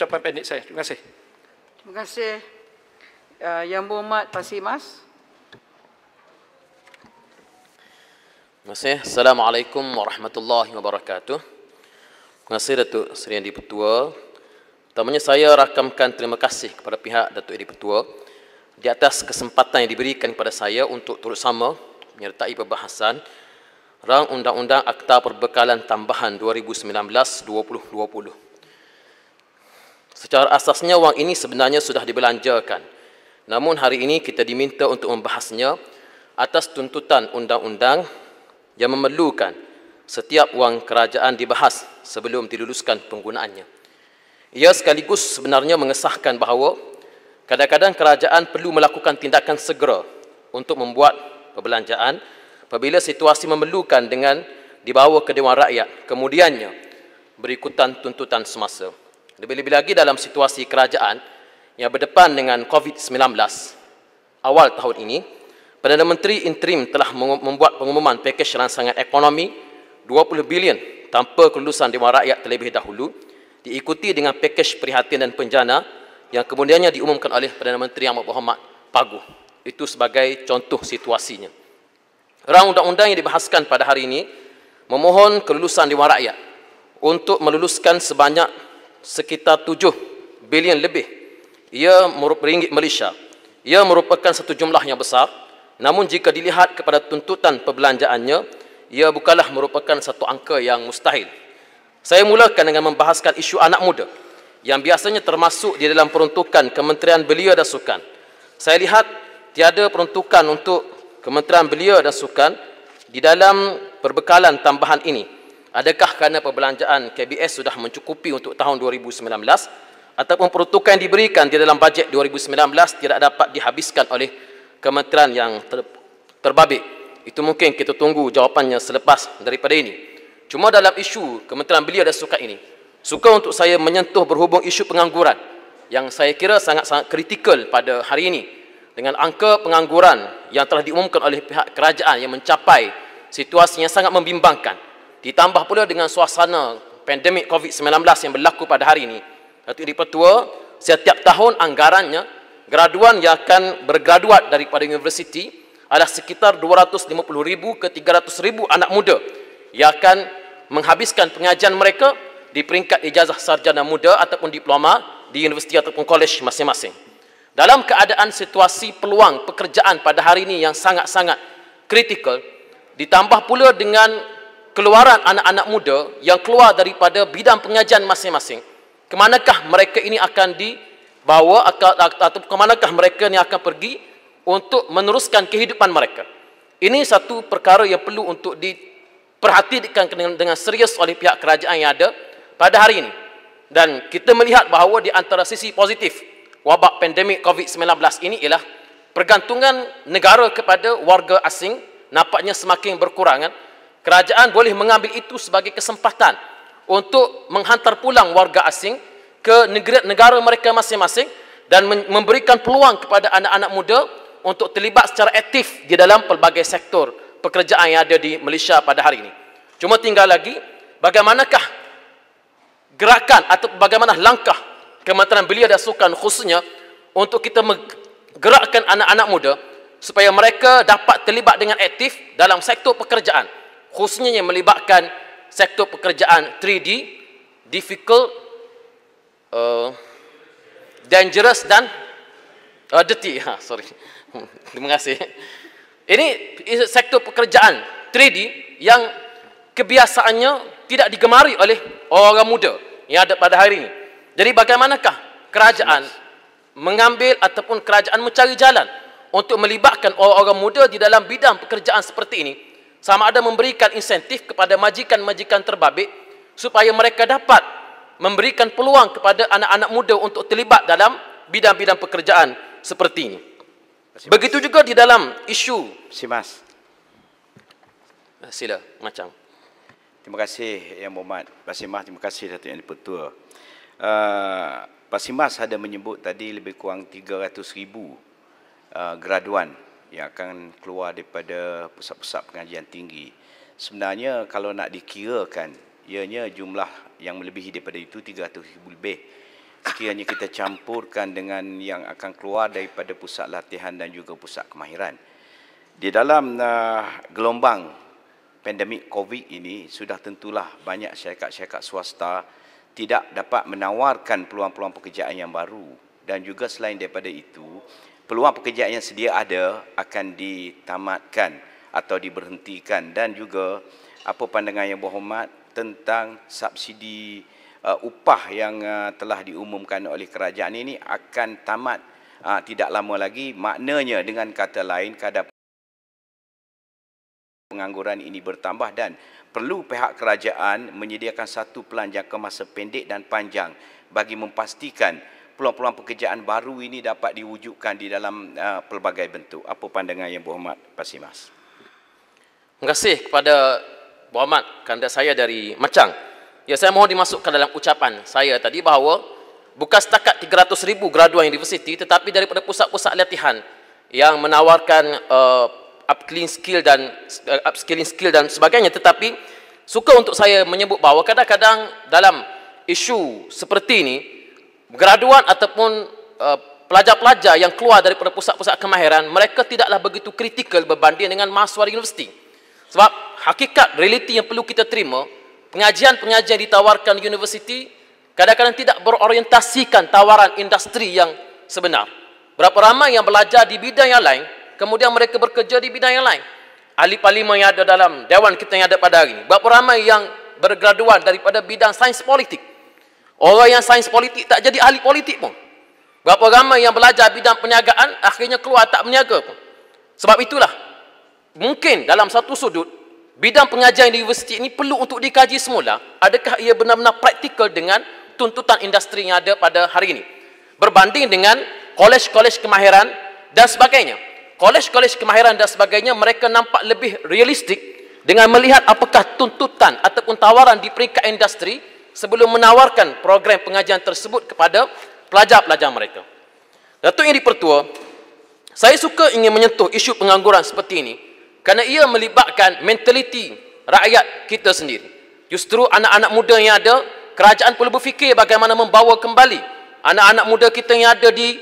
ucapan pendek saya. Terima kasih. Terima kasih. Uh, Yang berhormat Pak Simas. Terima kasih. Assalamualaikum warahmatullahi wabarakatuh. Terima kasih Datuk Seri Yang Dipertua. Pertamanya saya rakamkan terima kasih kepada pihak Datuk Yang Dipertua di atas kesempatan yang diberikan kepada saya untuk turut sama menyertai perbahasan rang Undang-Undang Akta Perbekalan Tambahan 2019-2020. Secara asasnya wang ini sebenarnya sudah dibelanjakan. Namun hari ini kita diminta untuk membahasnya atas tuntutan undang-undang yang memerlukan setiap wang kerajaan dibahas sebelum diluluskan penggunaannya. Ia sekaligus sebenarnya mengesahkan bahawa kadang-kadang kerajaan perlu melakukan tindakan segera untuk membuat perbelanjaan apabila situasi memerlukan dengan dibawa ke Dewan Rakyat kemudiannya berikutan tuntutan semasa. Lebih-lebih lagi dalam situasi kerajaan yang berdepan dengan COVID-19 awal tahun ini, Perdana Menteri Interim telah membuat pengumuman pakej rangsangan ekonomi 20 bilion tanpa kelulusan Dewan Rakyat terlebih dahulu diikuti dengan pakej prihatin dan penjana yang kemudiannya diumumkan oleh Perdana Menteri Ahmad Muhammad Pagu. Itu sebagai contoh situasinya. Rang undang-undang yang dibahaskan pada hari ini memohon kelulusan Dewan Rakyat untuk meluluskan sebanyak sekitar 7 bilion lebih ia merupakan ringgit Malaysia. Ia merupakan satu jumlah yang besar. Namun jika dilihat kepada tuntutan perbelanjaannya, ia bukanlah merupakan satu angka yang mustahil. Saya mulakan dengan membahaskan isu anak muda yang biasanya termasuk di dalam peruntukan Kementerian Belia dan Sukan. Saya lihat tiada peruntukan untuk Kementerian Belia dan Sukan di dalam perbekalan tambahan ini. Adakah kerana perbelanjaan KBS sudah mencukupi untuk tahun 2019 ataupun peruntukan yang diberikan di dalam bajet 2019 tidak dapat dihabiskan oleh kementerian yang ter, terbabit? Itu mungkin kita tunggu jawapannya selepas daripada ini. Cuma dalam isu Kementerian Belia dan suka ini, suka untuk saya menyentuh berhubung isu pengangguran yang saya kira sangat-sangat kritikal pada hari ini dengan angka pengangguran yang telah diumumkan oleh pihak kerajaan yang mencapai situasi yang sangat membimbangkan. Ditambah pula dengan suasana pandemik COVID-19 yang berlaku pada hari ini. Datuk Yeri Pertua, setiap tahun anggarannya, graduan yang akan bergraduat daripada universiti adalah sekitar 250,000 ke 300,000 anak muda yang akan menghabiskan pengajian mereka di peringkat ijazah sarjana muda ataupun diploma di universiti ataupun kolej masing-masing. Dalam keadaan situasi peluang pekerjaan pada hari ini yang sangat-sangat kritikal, ditambah pula dengan keluaran anak-anak muda yang keluar daripada bidang pengajian masing-masing kemanakah mereka ini akan dibawa atau kemanakah mereka ini akan pergi untuk meneruskan kehidupan mereka ini satu perkara yang perlu untuk diperhatikan dengan serius oleh pihak kerajaan yang ada pada hari ini dan kita melihat bahawa di antara sisi positif wabak pandemik COVID-19 ini ialah pergantungan negara kepada warga asing nampaknya semakin berkurangan kerajaan boleh mengambil itu sebagai kesempatan untuk menghantar pulang warga asing ke negeri, negara mereka masing-masing dan memberikan peluang kepada anak-anak muda untuk terlibat secara aktif di dalam pelbagai sektor pekerjaan yang ada di Malaysia pada hari ini. Cuma tinggal lagi bagaimanakah gerakan atau bagaimana langkah Kementerian Belia dan Sukan khususnya untuk kita menggerakkan anak-anak muda supaya mereka dapat terlibat dengan aktif dalam sektor pekerjaan khususnya yang melibatkan sektor pekerjaan 3D difficult uh, dangerous dan uh, dirty ha, sorry terima kasih ini sektor pekerjaan 3D yang kebiasaannya tidak digemari oleh orang muda yang ada pada hari ini jadi bagaimanakah kerajaan mengambil ataupun kerajaan mencari jalan untuk melibatkan orang-orang muda di dalam bidang pekerjaan seperti ini sama ada memberikan insentif kepada majikan-majikan terbabit supaya mereka dapat memberikan peluang kepada anak-anak muda untuk terlibat dalam bidang-bidang pekerjaan seperti ini. Begitu juga di dalam isu Simas. Sila macam. Terima kasih Yang Muhammad. Basimah terima kasih Datuk Yang Dipertua. Uh, ada menyebut tadi lebih kurang 300,000 uh, graduan yang akan keluar daripada pusat-pusat pengajian tinggi. Sebenarnya kalau nak dikirakan, ianya jumlah yang melebihi daripada itu 300,000 lebih. Sekiranya kita campurkan dengan yang akan keluar daripada pusat latihan dan juga pusat kemahiran. Di dalam uh, gelombang pandemik COVID ini, sudah tentulah banyak syarikat-syarikat swasta tidak dapat menawarkan peluang-peluang pekerjaan yang baru. Dan juga selain daripada itu, peluang pekerjaan yang sedia ada akan ditamatkan atau diberhentikan dan juga apa pandangan yang berhormat tentang subsidi uh, upah yang uh, telah diumumkan oleh kerajaan ini akan tamat uh, tidak lama lagi maknanya dengan kata lain kadar pengangguran ini bertambah dan perlu pihak kerajaan menyediakan satu pelan jangka masa pendek dan panjang bagi memastikan peluang-peluang pekerjaan baru ini dapat diwujudkan di dalam uh, pelbagai bentuk. Apa pandangan yang Pak Simas? Terima kasih kepada Muhammad kanda saya dari Macang. Ya saya mohon dimasukkan dalam ucapan saya tadi bahawa bukan setakat 300,000 graduan universiti tetapi daripada pusat-pusat latihan yang menawarkan uh, upskilling skill dan uh, upskilling skill dan sebagainya tetapi suka untuk saya menyebut bahawa kadang-kadang dalam isu seperti ini graduan ataupun eh, pelajar-pelajar yang keluar daripada pusat-pusat kemahiran, mereka tidaklah begitu kritikal berbanding dengan mahasiswa universiti. Sebab hakikat realiti yang perlu kita terima, pengajian-pengajian ditawarkan di universiti kadang-kadang tidak berorientasikan tawaran industri yang sebenar. Berapa ramai yang belajar di bidang yang lain, kemudian mereka bekerja di bidang yang lain. Ahli parlimen yang ada dalam dewan kita yang ada pada hari ini. Berapa ramai yang bergraduan daripada bidang sains politik, Orang yang sains politik tak jadi ahli politik pun. Berapa ramai yang belajar bidang perniagaan akhirnya keluar tak berniaga pun. Sebab itulah mungkin dalam satu sudut bidang pengajian di universiti ini perlu untuk dikaji semula adakah ia benar-benar praktikal dengan tuntutan industri yang ada pada hari ini. Berbanding dengan kolej-kolej kemahiran dan sebagainya. Kolej-kolej kemahiran dan sebagainya mereka nampak lebih realistik dengan melihat apakah tuntutan ataupun tawaran di peringkat industri sebelum menawarkan program pengajian tersebut kepada pelajar-pelajar mereka. Datuk Yang Dipertua, saya suka ingin menyentuh isu pengangguran seperti ini kerana ia melibatkan mentaliti rakyat kita sendiri. Justru anak-anak muda yang ada, kerajaan perlu berfikir bagaimana membawa kembali anak-anak muda kita yang ada di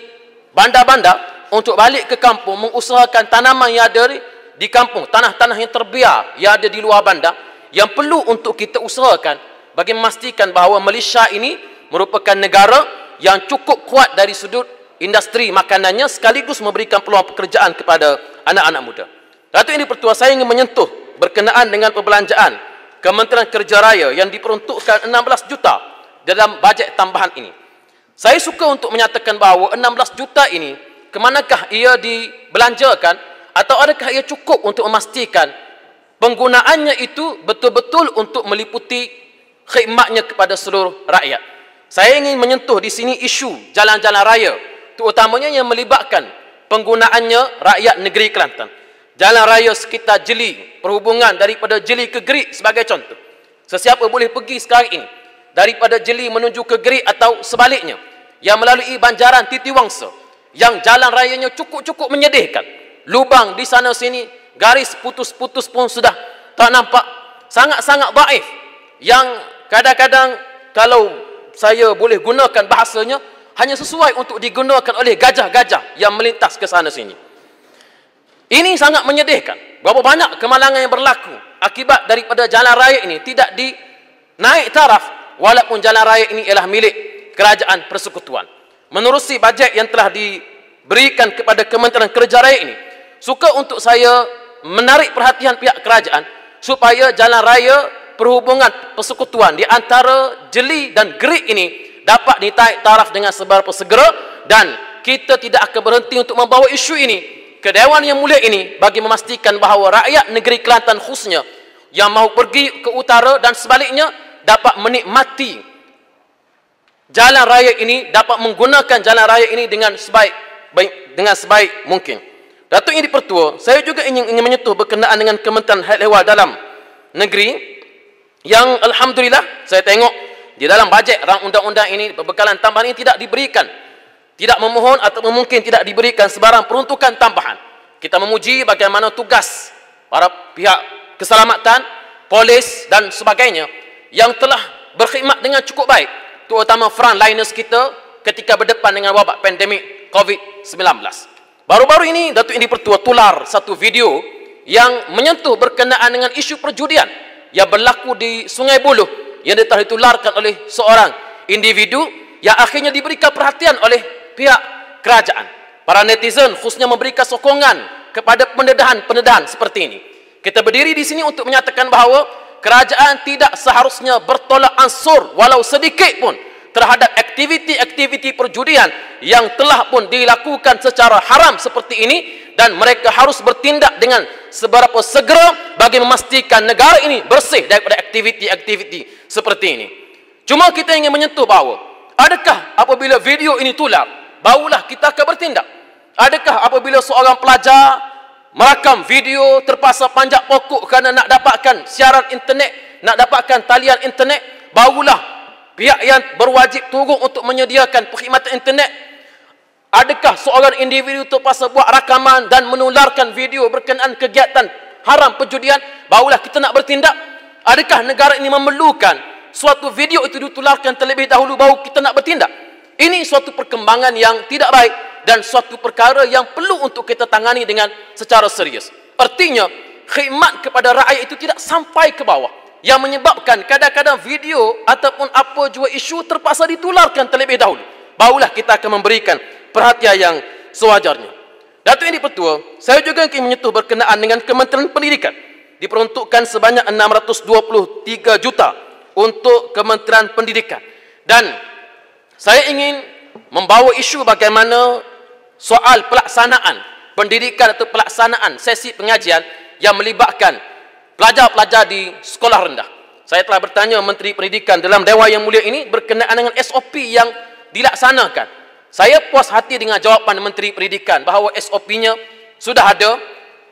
bandar-bandar untuk balik ke kampung mengusahakan tanaman yang ada di kampung, tanah-tanah yang terbiar yang ada di luar bandar yang perlu untuk kita usahakan bagi memastikan bahawa Malaysia ini merupakan negara yang cukup kuat dari sudut industri makanannya sekaligus memberikan peluang pekerjaan kepada anak-anak muda. Datuk ini pertua saya ingin menyentuh berkenaan dengan perbelanjaan Kementerian Kerja Raya yang diperuntukkan 16 juta dalam bajet tambahan ini. Saya suka untuk menyatakan bahawa 16 juta ini kemanakah ia dibelanjakan atau adakah ia cukup untuk memastikan penggunaannya itu betul-betul untuk meliputi khidmatnya kepada seluruh rakyat. Saya ingin menyentuh di sini isu jalan-jalan raya, terutamanya yang melibatkan penggunaannya rakyat negeri Kelantan. Jalan raya sekitar Jeli, perhubungan daripada Jeli ke Gerik sebagai contoh. Sesiapa boleh pergi sekarang ini daripada Jeli menuju ke Gerik atau sebaliknya yang melalui banjaran Titi Wangsa yang jalan rayanya cukup-cukup menyedihkan. Lubang di sana sini, garis putus-putus pun sudah tak nampak. Sangat-sangat baif yang kadang-kadang kalau saya boleh gunakan bahasanya hanya sesuai untuk digunakan oleh gajah-gajah yang melintas ke sana sini. Ini sangat menyedihkan. Berapa banyak kemalangan yang berlaku akibat daripada jalan raya ini tidak di naik taraf walaupun jalan raya ini ialah milik kerajaan persekutuan. Menerusi bajet yang telah diberikan kepada Kementerian Kerja Raya ini, suka untuk saya menarik perhatian pihak kerajaan supaya jalan raya perhubungan persekutuan di antara jeli dan gerik ini dapat ditaik taraf dengan seberapa segera dan kita tidak akan berhenti untuk membawa isu ini ke Dewan Yang Mulia ini bagi memastikan bahawa rakyat negeri Kelantan khususnya yang mahu pergi ke utara dan sebaliknya dapat menikmati jalan raya ini dapat menggunakan jalan raya ini dengan sebaik baik, dengan sebaik mungkin Datuk Yang Dipertua saya juga ingin, ingin menyentuh berkenaan dengan Kementerian Hal Ehwal dalam negeri yang alhamdulillah saya tengok di dalam bajet rang undang-undang ini bekalan tambahan ini tidak diberikan tidak memohon atau mungkin tidak diberikan sebarang peruntukan tambahan kita memuji bagaimana tugas para pihak keselamatan polis dan sebagainya yang telah berkhidmat dengan cukup baik terutama liners kita ketika berdepan dengan wabak pandemik COVID-19 baru-baru ini Datuk Indi Pertua tular satu video yang menyentuh berkenaan dengan isu perjudian yang berlaku di Sungai Buloh yang ditularkan oleh seorang individu yang akhirnya diberikan perhatian oleh pihak kerajaan. Para netizen khususnya memberikan sokongan kepada pendedahan-pendedahan seperti ini. Kita berdiri di sini untuk menyatakan bahawa kerajaan tidak seharusnya bertolak ansur walau sedikit pun terhadap aktiviti-aktiviti perjudian yang telah pun dilakukan secara haram seperti ini dan mereka harus bertindak dengan seberapa segera bagi memastikan negara ini bersih daripada aktiviti-aktiviti seperti ini. Cuma kita ingin menyentuh bahawa adakah apabila video ini tular, barulah kita akan bertindak? Adakah apabila seorang pelajar merakam video terpaksa panjat pokok kerana nak dapatkan siaran internet, nak dapatkan talian internet, barulah pihak yang berwajib turun untuk menyediakan perkhidmatan internet Adakah seorang individu terpaksa buat rakaman dan menularkan video berkenaan kegiatan haram perjudian barulah kita nak bertindak? Adakah negara ini memerlukan suatu video itu ditularkan terlebih dahulu baru kita nak bertindak? Ini suatu perkembangan yang tidak baik dan suatu perkara yang perlu untuk kita tangani dengan secara serius. Artinya, khidmat kepada rakyat itu tidak sampai ke bawah. Yang menyebabkan kadang-kadang video ataupun apa jua isu terpaksa ditularkan terlebih dahulu. Barulah kita akan memberikan perhatian yang sewajarnya. Datuk ini Petua, saya juga ingin menyentuh berkenaan dengan Kementerian Pendidikan. Diperuntukkan sebanyak 623 juta untuk Kementerian Pendidikan. Dan saya ingin membawa isu bagaimana soal pelaksanaan pendidikan atau pelaksanaan sesi pengajian yang melibatkan pelajar-pelajar di sekolah rendah. Saya telah bertanya Menteri Pendidikan dalam Dewa Yang Mulia ini berkenaan dengan SOP yang dilaksanakan. Saya puas hati dengan jawapan Menteri Pendidikan bahawa SOP-nya sudah ada,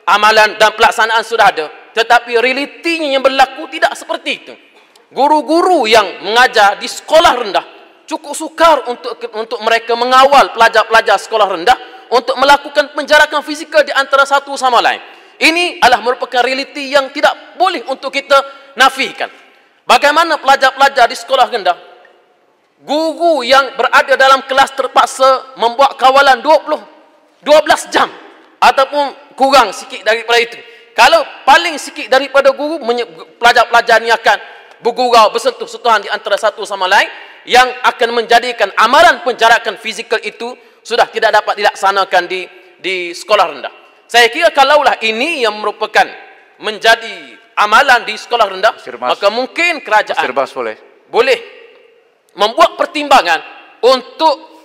amalan dan pelaksanaan sudah ada. Tetapi realitinya yang berlaku tidak seperti itu. Guru-guru yang mengajar di sekolah rendah cukup sukar untuk untuk mereka mengawal pelajar-pelajar sekolah rendah untuk melakukan penjarakan fizikal di antara satu sama lain. Ini adalah merupakan realiti yang tidak boleh untuk kita nafikan. Bagaimana pelajar-pelajar di sekolah rendah guru yang berada dalam kelas terpaksa membuat kawalan 20 12 jam ataupun kurang sikit daripada itu kalau paling sikit daripada guru pelajar-pelajar ni akan bergurau bersentuh sentuhan di antara satu sama lain yang akan menjadikan amaran penjarakan fizikal itu sudah tidak dapat dilaksanakan di di sekolah rendah. Saya kira kalaulah ini yang merupakan menjadi amalan di sekolah rendah, Mas, maka mungkin kerajaan Mas, boleh. boleh membuat pertimbangan untuk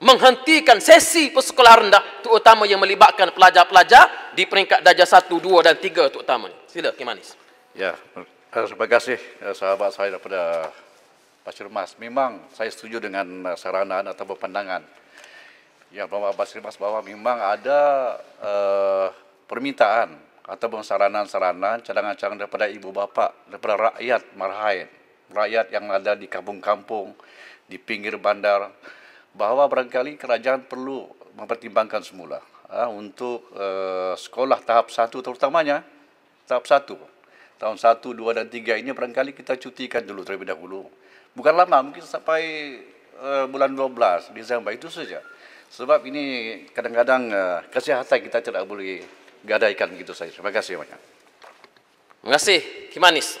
menghentikan sesi persekolahan rendah terutama yang melibatkan pelajar-pelajar di peringkat darjah 1, 2 dan 3 terutama. Sila, Kim Manis. Ya, eh, terima kasih eh, sahabat saya daripada Pasir Mas. Memang saya setuju dengan eh, saranan atau pandangan yang Bapak Pasir Mas bahawa memang ada uh, permintaan ataupun saranan-saranan cadangan-cadangan daripada ibu bapa daripada rakyat Marhain rakyat yang ada di kampung-kampung, di pinggir bandar, bahawa barangkali kerajaan perlu mempertimbangkan semula uh, untuk uh, sekolah tahap 1 terutamanya, tahap satu tahun satu dua dan tiga ini barangkali kita cutikan dulu terlebih dahulu. Bukan lama, mungkin sampai uh, bulan 12, Disember itu saja. Sebab ini kadang-kadang uh, eh, kesehatan kita tidak boleh gadaikan gitu saja. Terima kasih banyak. Terima kasih, Kimanis.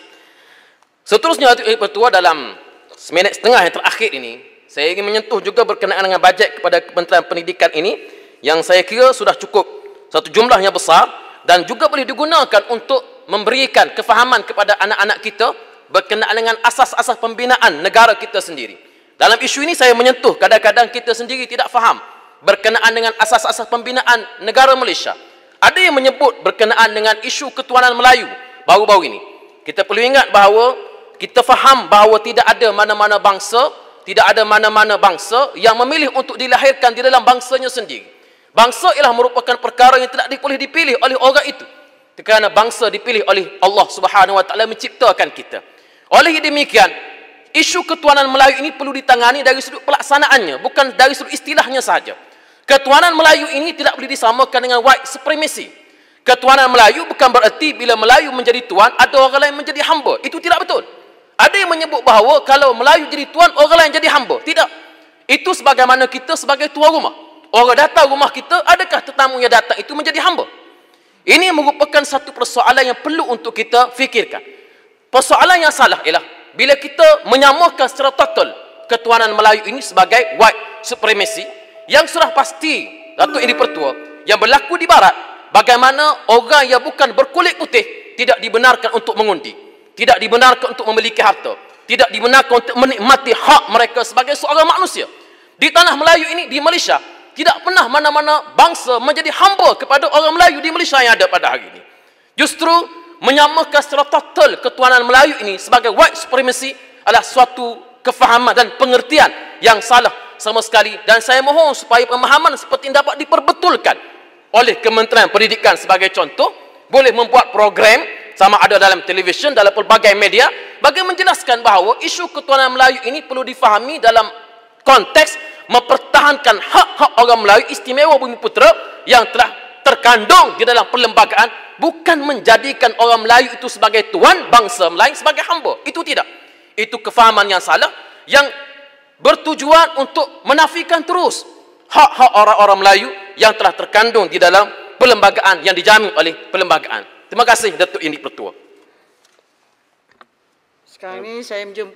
Seterusnya hati pertua dalam seminit setengah yang terakhir ini, saya ingin menyentuh juga berkenaan dengan bajet kepada Kementerian Pendidikan ini yang saya kira sudah cukup satu jumlah yang besar dan juga boleh digunakan untuk memberikan kefahaman kepada anak-anak kita berkenaan dengan asas-asas pembinaan negara kita sendiri. Dalam isu ini saya menyentuh kadang-kadang kita sendiri tidak faham berkenaan dengan asas-asas pembinaan negara Malaysia. Ada yang menyebut berkenaan dengan isu ketuanan Melayu baru-baru ini. Kita perlu ingat bahawa kita faham bahawa tidak ada mana-mana bangsa, tidak ada mana-mana bangsa yang memilih untuk dilahirkan di dalam bangsanya sendiri. Bangsa ialah merupakan perkara yang tidak boleh dipilih oleh orang itu. Kerana bangsa dipilih oleh Allah Subhanahu Wa Taala menciptakan kita. Oleh demikian, isu ketuanan Melayu ini perlu ditangani dari sudut pelaksanaannya, bukan dari sudut istilahnya saja. Ketuanan Melayu ini tidak boleh disamakan dengan white supremacy. Ketuanan Melayu bukan bererti bila Melayu menjadi tuan, atau orang lain menjadi hamba. Itu tidak betul. Ada yang menyebut bahawa kalau Melayu jadi tuan, orang lain jadi hamba. Tidak. Itu sebagaimana kita sebagai tuan rumah. Orang datang rumah kita, adakah tetamu yang datang itu menjadi hamba? Ini merupakan satu persoalan yang perlu untuk kita fikirkan. Persoalan yang salah ialah bila kita menyamakan secara total ketuanan Melayu ini sebagai white supremacy yang sudah pasti Datuk Idi Pertua yang berlaku di barat bagaimana orang yang bukan berkulit putih tidak dibenarkan untuk mengundi tidak dibenarkan untuk memiliki harta tidak dibenarkan untuk menikmati hak mereka sebagai seorang manusia di tanah Melayu ini di Malaysia tidak pernah mana-mana bangsa menjadi hamba kepada orang Melayu di Malaysia yang ada pada hari ini justru menyamakan secara total ketuanan Melayu ini sebagai white supremacy adalah suatu kefahaman dan pengertian yang salah sama sekali dan saya mohon supaya pemahaman seperti ini dapat diperbetulkan oleh Kementerian Pendidikan sebagai contoh boleh membuat program sama ada dalam televisyen dalam pelbagai media bagi menjelaskan bahawa isu ketuanan Melayu ini perlu difahami dalam konteks mempertahankan hak-hak orang Melayu istimewa bumi putera yang telah terkandung di dalam perlembagaan bukan menjadikan orang Melayu itu sebagai tuan bangsa Melayu sebagai hamba itu tidak itu kefahaman yang salah yang bertujuan untuk menafikan terus hak-hak orang-orang Melayu yang telah terkandung di dalam perlembagaan yang dijamin oleh perlembagaan. Terima kasih Datuk Indik Pertua. Sekarang ini saya menjemput